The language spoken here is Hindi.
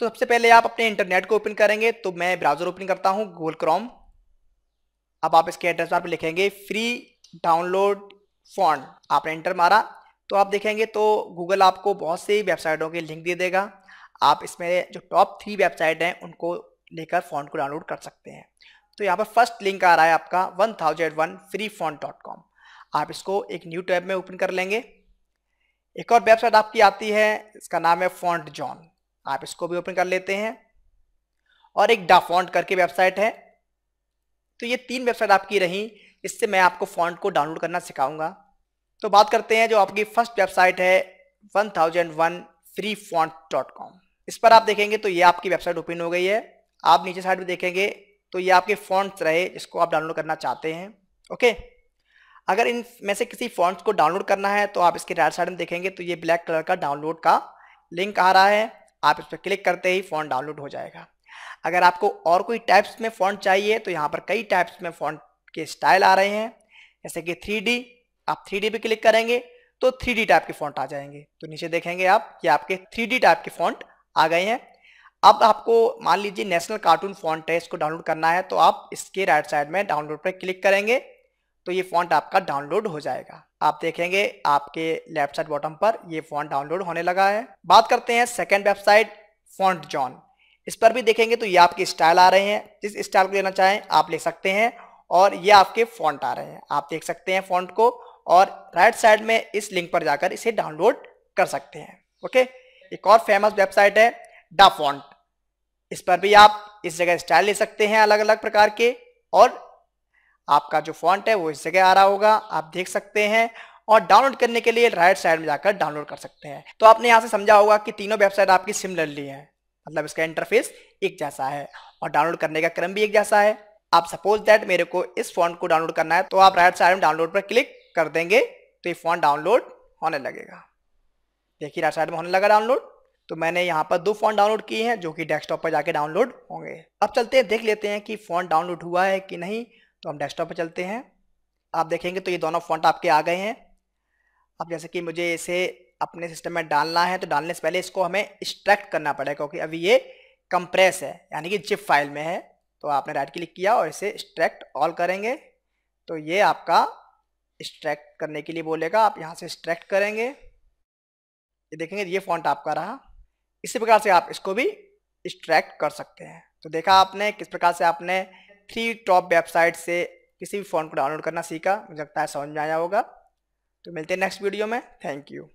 तो सबसे पहले आप अपने इंटरनेट को ओपन करेंगे तो मैं ब्राउज़र ओपन करता हूँ गूगल क्रोम अब आप इसके एड्रेस बार पर लिखेंगे फ्री डाउनलोड फॉन्ट आपने इंटर मारा तो आप देखेंगे तो गूगल आपको बहुत सी वेबसाइटों के लिंक दे देगा आप इसमें जो टॉप थ्री वेबसाइट हैं उनको लेकर फ़ॉन्ट को डाउनलोड कर सकते हैं तो यहाँ पर फर्स्ट लिंक आ रहा है आपका one thousand one free font dot com आप इसको एक न्यू टैब में ओपन कर लेंगे एक और वेबसाइट आपकी आती है इसका नाम है फॉन्ट जॉन आप इसको भी ओपन कर लेते हैं और एक डाफॉन्ट करके वेबसाइट है तो ये तीन वेबसाइट आपकी रही इससे मैं आपको फॉन्ट को डाउनलोड करना सिखाऊंगा तो बात करते हैं जो आपकी फर्स्ट वेबसाइट है डॉट कॉम इस पर आप देखेंगे तो ये आपकी वेबसाइट ओपन हो गई है आप नीचे साइड में देखेंगे तो ये आपके फॉन्ट्स रहे जिसको आप डाउनलोड करना चाहते हैं ओके अगर इन में से किसी फॉन्ट्स को डाउनलोड करना है तो आप इसके राइट साइड में देखेंगे तो ये ब्लैक कलर का डाउनलोड का लिंक आ रहा है आप इस पर क्लिक करते ही फ़ोन डाउनलोड हो जाएगा अगर आपको और कोई टाइप्स में फ़ोन चाहिए तो यहाँ पर कई टाइप्स में फ़ोन के स्टाइल आ रहे हैं जैसे कि थ्री आप थ्री पे क्लिक करेंगे तो थ्री टाइप के फ़ॉन्ट आ जाएंगे तो नीचे देखेंगे आप कि आपके थ्री टाइप के फ़ॉन्ट आ गए हैं अब आपको मान लीजिए नेशनल कार्टून फॉन्ट है इसको डाउनलोड करना है तो आप इसके राइट साइड में डाउनलोड पर क्लिक करेंगे तो ये फॉन्ट आपका डाउनलोड हो जाएगा आप देखेंगे आपके लेफ्ट साइड बॉटम पर ये फॉन्ट डाउनलोड होने लगा है बात करते हैं सेकेंड वेबसाइट फॉन्ट जॉन इस पर भी देखेंगे तो ये आपके स्टाइल आ रहे हैं जिस स्टाइल को लेना चाहें आप ले सकते हैं और ये आपके फॉन्ट आ रहे हैं आप देख सकते हैं फॉन्ट को और राइट साइड में इस लिंक पर जाकर इसे डाउनलोड कर सकते हैं ओके एक और फेमस वेबसाइट है डा फॉन्ट इस पर भी आप इस जगह स्टाइल ले सकते हैं अलग अलग प्रकार के और आपका जो फॉन्ट है वो इस जगह आ रहा होगा आप देख सकते हैं और डाउनलोड करने के लिए राइट साइड में जाकर डाउनलोड कर सकते हैं तो आपने यहाँ से समझा होगा कि तीनों वेबसाइट आपकी सिमिलरली है मतलब इसका इंटरफेस एक जैसा है और डाउनलोड करने का क्रम भी एक जैसा है आप सपोज दैट मेरे को इस फॉन्ट को डाउनलोड करना है तो आप राइट साइड में डाउनलोड पर क्लिक कर देंगे तो ये फॉन्ट डाउनलोड होने लगेगा देखिए राइट साइड में होने लगा डाउनलोड तो मैंने यहाँ पर दो फॉन्ट डाउनलोड किए हैं जो कि डेस्कटॉप पर जाके डाउनलोड होंगे अब चलते हैं देख लेते हैं कि फॉन्ट डाउनलोड हुआ है कि नहीं तो हम डेस्कटॉप पर चलते हैं आप देखेंगे तो ये दोनों फॉन्ट आपके आ गए हैं अब जैसे कि मुझे इसे अपने सिस्टम में डालना है तो डालने से पहले इसको हमें एक्सट्रैक्ट करना पड़ेगा क्योंकि अभी ये कंप्रेस है यानी कि जिप फाइल में है तो आपने राइट क्लिक किया और इसे एक्सट्रैक्ट ऑल करेंगे तो ये आपका एक्सट्रैक्ट करने के लिए बोलेगा आप यहाँ से एक्सट्रैक्ट करेंगे ये देखेंगे ये फॉन्ट आपका रहा इसी प्रकार से आप इसको भी एक्सट्रैक्ट कर सकते हैं तो देखा आपने किस प्रकार से आपने थ्री टॉप वेबसाइट से किसी भी फ़ोन को डाउनलोड करना सीखा मुझे लगता है समझ में आया होगा तो मिलते हैं नेक्स्ट वीडियो में थैंक यू